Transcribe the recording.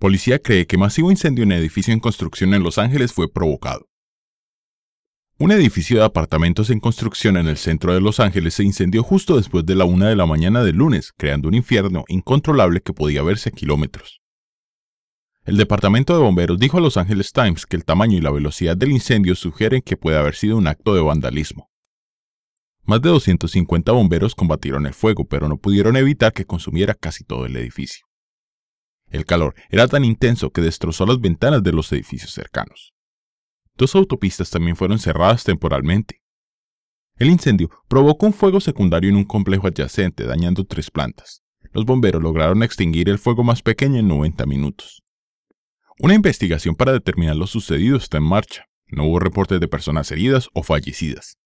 Policía cree que masivo incendio en edificio en construcción en Los Ángeles fue provocado. Un edificio de apartamentos en construcción en el centro de Los Ángeles se incendió justo después de la una de la mañana del lunes, creando un infierno incontrolable que podía verse a kilómetros. El Departamento de Bomberos dijo a Los Ángeles Times que el tamaño y la velocidad del incendio sugieren que puede haber sido un acto de vandalismo. Más de 250 bomberos combatieron el fuego, pero no pudieron evitar que consumiera casi todo el edificio. El calor era tan intenso que destrozó las ventanas de los edificios cercanos. Dos autopistas también fueron cerradas temporalmente. El incendio provocó un fuego secundario en un complejo adyacente, dañando tres plantas. Los bomberos lograron extinguir el fuego más pequeño en 90 minutos. Una investigación para determinar lo sucedido está en marcha. No hubo reportes de personas heridas o fallecidas.